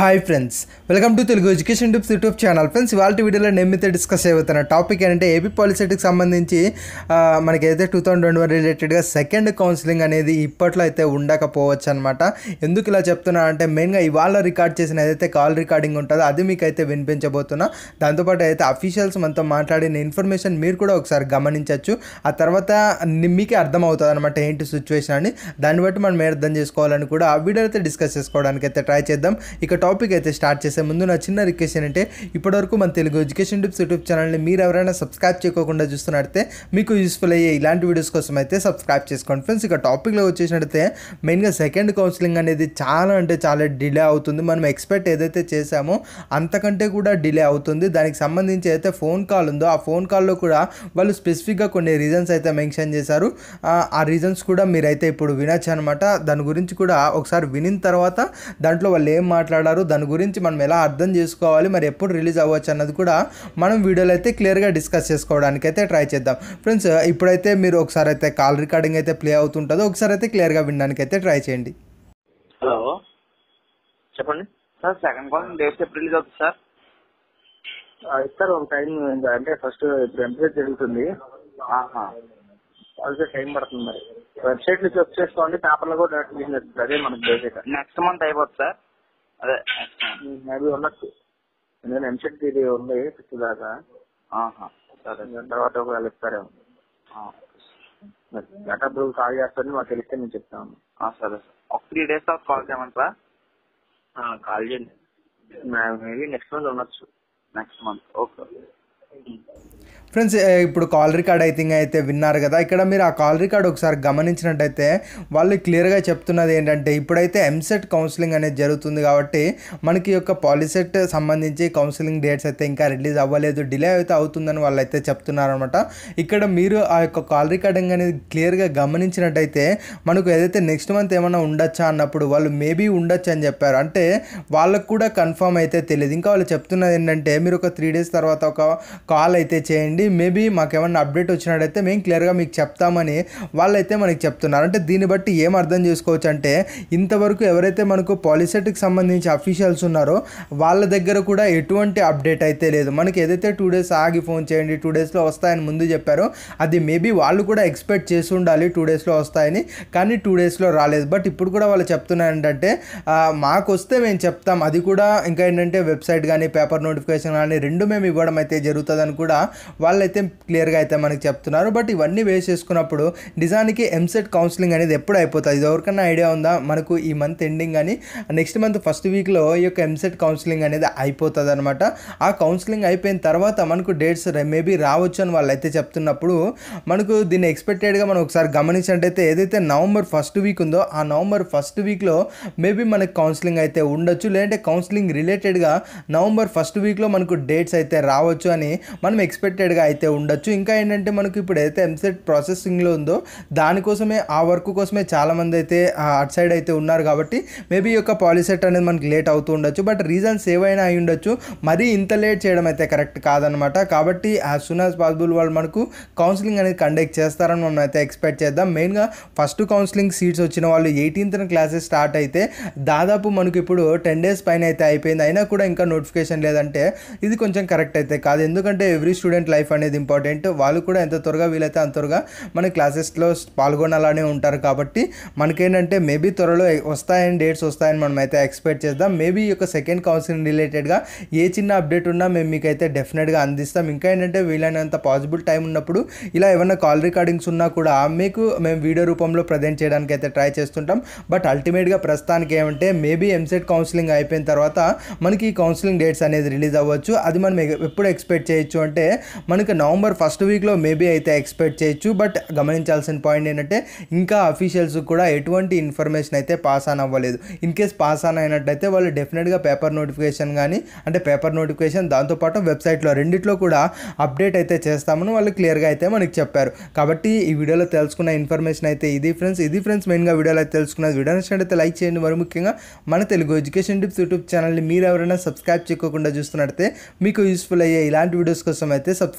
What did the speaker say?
hi friends welcome to Telugu education tubes YouTube channel friends ఇవాళ వీడియోలో నేను మీతో డిస్కస్ అయిపోతున్న టాపిక్ ఏంటంటే ఏపీ పాలిసెట్కి సంబంధించి మనకైతే టూ థౌజండ్ ట్వంటీ వన్ రిలేటెడ్గా సెకండ్ కౌన్సిలింగ్ అనేది ఇప్పట్లో అయితే ఉండకపోవచ్చు అనమాట ఎందుకు ఇలా చెప్తున్నా అంటే మెయిన్గా ఇవాళ రికార్డ్ చేసిన ఏదైతే కాల్ రికార్డింగ్ ఉంటుందో అది మీకు అయితే వినిపించబోతున్నా దాంతోపాటు అయితే అఫీషియల్స్ మనతో మాట్లాడిన ఇన్ఫర్మేషన్ మీరు కూడా ఒకసారి గమనించవచ్చు ఆ తర్వాత మీకే అర్థమవుతుంది అనమాట ఏంటి సిచ్యువేషన్ అని దాన్ని బట్టి మనం అర్థం చేసుకోవాలని కూడా ఆ వీడియో అయితే డిస్కస్ చేసుకోవడానికి అయితే ట్రై చేద్దాం ఇక టాప్ టాపిక్ అయితే స్టార్ట్ చేసే ముందు నా చిన్న రిక్వెస్ట్ ఏంటంటే ఇప్పటివరకు మన తెలుగు ఎడ్యుకేషన్ టిప్స్ యూట్యూబ్ ఛానల్ని మీరు ఎవరైనా సబ్స్క్రైబ్ చేయకుండా చూస్తున్నట్టే మీకు యూస్ఫుల్ అయ్యే ఇలాంటి వీడియోస్ కోసం అయితే సబ్స్క్రైబ్ చేసుకోండి ఫ్రెండ్స్ ఇక టాపిక్లో వచ్చేసినట్టయితే మెయిన్గా సెకండ్ కౌన్సిలింగ్ అనేది చాలా అంటే చాలా డిలే అవుతుంది మనం ఎక్స్పెక్ట్ ఏదైతే చేసామో అంతకంటే కూడా డిలే అవుతుంది దానికి సంబంధించి అయితే ఫోన్ కాల్ ఉందో ఆ ఫోన్ కాల్లో కూడా వాళ్ళు స్పెసిఫిక్గా కొన్ని రీజన్స్ అయితే మెన్షన్ చేశారు ఆ రీజన్స్ కూడా మీరైతే ఇప్పుడు వినొచ్చు అనమాట దాని గురించి కూడా ఒకసారి వినిన తర్వాత దాంట్లో వాళ్ళు ఏం మాట్లాడారు అంటున్నారు దాని గురించి మనం ఎలా అర్థం చేసుకోవాలి మరి ఎప్పుడు రిలీజ్ అవ్వచ్చు అన్నది కూడా మనం వీడియోలో అయితే క్లియర్గా డిస్కస్ చేసుకోవడానికి అయితే ట్రై చేద్దాం ఫ్రెండ్స్ ఇప్పుడైతే మీరు ఒకసారి అయితే కాల్ రికార్డింగ్ అయితే ప్లే అవుతుంటుందో ఒకసారి అయితే క్లియర్గా వినడానికి అయితే ట్రై చేయండి హలో చెప్పండి సార్ సెకండ్ కాల్ డేట్ ఎప్పుడు రిలీజ్ అవుతుంది సార్ ఇస్తారు ఒక టైం అంటే ఫస్ట్ ఇప్పుడు ఎంపీసీ జరుగుతుంది అది టైం పడుతుంది మరి వెబ్సైట్ నుంచి వచ్చేసుకోండి పేపర్లో కూడా డైరెక్ట్ అదే మనకి బేసిక్ నెక్స్ట్ మంత్ అయిపోతుంది సార్ అదే మేబీ ఉండొచ్చు ఎందుకంటే ఎంసెట్ థియరీ ఉంది ఫిఫ్త్ దాకా సరే తర్వాత ఒకవేళ ఇస్తారేమో అప్పుడు కాల్ చేస్తారని మాకు తెలిస్తే నేను చెప్తాను సరే సార్ ఒక త్రీ డేస్ తర్వాత కాల్ చేయమంటారా కాల్ చేయండి మేబీ నెక్స్ట్ మంత్ ఉండొచ్చు నెక్స్ట్ మంత్ ఓకే ఫ్రెండ్స్ ఇప్పుడు కాల్ రికార్డ్ అయితే అయితే విన్నారు కదా ఇక్కడ మీరు ఆ కాల్ రికార్డ్ ఒకసారి గమనించినట్టయితే వాళ్ళు క్లియర్గా చెప్తున్నది ఏంటంటే ఇప్పుడైతే ఎంసెట్ కౌన్సిలింగ్ అనేది జరుగుతుంది కాబట్టి మనకి యొక్క పాలిసెట్ సంబంధించి కౌన్సిలింగ్ డేట్స్ అయితే ఇంకా రిలీజ్ అవ్వలేదు డిలే అయితే అవుతుందని వాళ్ళు అయితే చెప్తున్నారనమాట ఇక్కడ మీరు ఆ యొక్క కాల్ రికార్డింగ్ అనేది క్లియర్గా గమనించినట్టయితే మనకు ఏదైతే నెక్స్ట్ మంత్ ఏమైనా ఉండొచ్చా అన్నప్పుడు వాళ్ళు మేబీ ఉండొచ్చు అని చెప్పారు అంటే వాళ్ళకు కూడా కన్ఫర్మ్ అయితే తెలియదు ఇంకా వాళ్ళు చెప్తున్నది ఏంటంటే మీరు ఒక త్రీ డేస్ తర్వాత ఒక కాల్ అయితే చేయండి చేయండి మేబీ మాకు ఏమన్నా అప్డేట్ వచ్చినట్టయితే మేము క్లియర్గా మీకు చెప్తామని వాళ్ళైతే మనకి చెప్తున్నారు అంటే దీన్ని బట్టి ఏం అర్థం చేసుకోవచ్చు అంటే ఇంతవరకు ఎవరైతే మనకు పాలిసెట్కి సంబంధించి అఫీషియల్స్ ఉన్నారో వాళ్ళ దగ్గర కూడా ఎటువంటి అప్డేట్ అయితే లేదు మనకి ఏదైతే టూ డేస్ ఆగి ఫోన్ చేయండి టూ డేస్లో వస్తాయని ముందు చెప్పారో అది మేబీ వాళ్ళు కూడా ఎక్స్పెక్ట్ చేసి ఉండాలి టూ డేస్లో వస్తాయని కానీ టూ డేస్లో రాలేదు బట్ ఇప్పుడు కూడా వాళ్ళు చెప్తున్నారు ఏంటంటే మాకు వస్తే మేము చెప్తాం అది కూడా ఇంకా ఏంటంటే వెబ్సైట్ కానీ పేపర్ నోటిఫికేషన్ కానీ రెండు మేము ఇవ్వడం అయితే జరుగుతుందని కూడా వాళ్ళు వాళ్ళు అయితే క్లియర్గా అయితే మనకి చెప్తున్నారు బట్ ఇవన్నీ వేసేసుకున్నప్పుడు నిజానికి ఎంసెట్ కౌన్సిలింగ్ అనేది ఎప్పుడు అయిపోతుంది ఇది ఎవరికన్నా ఐడియా ఉందా మనకు ఈ మంత్ ఎండింగ్ కానీ నెక్స్ట్ మంత్ ఫస్ట్ వీక్లో ఈ యొక్క ఎంసెట్ కౌన్సిలింగ్ అనేది అయిపోతుంది అనమాట ఆ కౌన్సిలింగ్ అయిపోయిన తర్వాత మనకు డేట్స్ మేబీ రావచ్చు అని వాళ్ళు అయితే చెప్తున్నప్పుడు మనకు దీన్ని ఎక్స్పెక్టెడ్గా మనం ఒకసారి గమనించినట్టయితే ఏదైతే నవంబర్ ఫస్ట్ వీక్ ఉందో ఆ నవంబర్ ఫస్ట్ వీక్లో మేబీ మనకు కౌన్సిలింగ్ అయితే ఉండొచ్చు లేదంటే కౌన్సిలింగ్ రిలేటెడ్గా నవంబర్ ఫస్ట్ వీక్లో మనకు డేట్స్ అయితే రావచ్చు అని మనం ఎక్స్పెక్టెడ్గా రిలేటెడ్గా అయితే ఉండొచ్చు ఇంకా ఏంటంటే మనకు ఇప్పుడు ఏదైతే ఎంసెట్ ప్రాసెసింగ్లో ఉందో దానికోసమే ఆ వర్క్ కోసమే చాలామంది అయితే అటు సైడ్ అయితే ఉన్నారు కాబట్టి మేబీ యొక్క పాలిసెట్ అనేది మనకి లేట్ అవుతూ ఉండొచ్చు బట్ రీజన్స్ ఏవైనా అయి ఉండొచ్చు మరీ ఇంత లేట్ చేయడం అయితే కరెక్ట్ కాదనమాట కాబట్టి యాజ్ సూన్ యాజ్ పాసిబుల్ వాళ్ళు మనకు కౌన్సిలింగ్ అనేది కండక్ట్ చేస్తారని మనం అయితే ఎక్స్పెక్ట్ చేద్దాం మెయిన్గా ఫస్ట్ కౌన్సిలింగ్ సీట్స్ వచ్చిన వాళ్ళు ఎయిటీన్త్ క్లాసెస్ స్టార్ట్ అయితే దాదాపు మనకి ఇప్పుడు టెన్ డేస్ పైన అయితే అయిపోయింది అయినా కూడా ఇంకా నోటిఫికేషన్ లేదంటే ఇది కొంచెం కరెక్ట్ అయితే కాదు ఎందుకంటే ఎవ్రీ స్టూడెంట్ లైఫ్ లైఫ్ అనేది ఇంపార్టెంట్ వాళ్ళు కూడా ఎంత త్వరగా వీలైతే అంత త్వరగా మన క్లాసెస్లో పాల్గొనాలని ఉంటారు కాబట్టి మనకేంటంటే మేబీ త్వరలో వస్తాయని డేట్స్ వస్తాయని మనం అయితే ఎక్స్పెక్ట్ చేద్దాం మేబీ ఈ యొక్క సెకండ్ కౌన్సిలింగ్ రిలేటెడ్గా ఏ చిన్న అప్డేట్ ఉన్నా మేము మీకైతే డెఫినెట్గా అందిస్తాం ఇంకా ఏంటంటే వీలైనంత పాసిబుల్ టైం ఉన్నప్పుడు ఇలా ఏమైనా కాల్ రికార్డింగ్స్ ఉన్నా కూడా మీకు మేము వీడియో రూపంలో ప్రజెంట్ చేయడానికి అయితే ట్రై చేస్తుంటాం బట్ అల్టిమేట్గా ప్రస్తుతానికి ఏమంటే మేబీ ఎంసెట్ కౌన్సిలింగ్ అయిపోయిన తర్వాత మనకి ఈ కౌన్సిలింగ్ డేట్స్ అనేది రిలీజ్ అవ్వచ్చు అది మనం ఎప్పుడు ఎక్స్పెక్ట్ చేయొచ్చు అంటే మన మనకి నవంబర్ ఫస్ట్ వీక్లో మేబీ అయితే ఎక్స్పెక్ట్ చేయొచ్చు బట్ గమనించాల్సిన పాయింట్ ఏంటంటే ఇంకా అఫీషియల్స్ కూడా ఎటువంటి ఇన్ఫర్మేషన్ అయితే పాస్ ఆన్ అవ్వలేదు ఇన్ కేస్ పాస్ ఆన్ అయినట్టయితే వాళ్ళు డెఫినెట్గా పేపర్ నోటిఫికేషన్ కానీ అంటే పేపర్ నోటిఫికేషన్ దాంతోపాటు వెబ్సైట్లో రెండిట్లో కూడా అప్డేట్ అయితే చేస్తామని వాళ్ళు క్లియర్గా అయితే మనకి చెప్పారు కాబట్టి ఈ వీడియోలో తెలుసుకున్న ఇన్ఫర్మేషన్ అయితే ఇది ఫ్రెండ్స్ ఇది ఫ్రెండ్స్ మెయిన్గా వీడియోలో అయితే తెలుసుకున్నది వీడియో నచ్చినట్టయితే లైక్ చేయండి మరి ముఖ్యంగా మన తెలుగు ఎడ్యుకేషన్ టిప్స్ యూట్యూబ్ ఛానల్ని మీరు ఎవరైనా సబ్స్క్రైబ్ చేయకుండా చూస్తున్నట్టయితే మీకు యూస్ఫుల్ అయ్యే ఇలాంటి వీడియోస్ కోసం అయితే సబ్స్క్రైబ్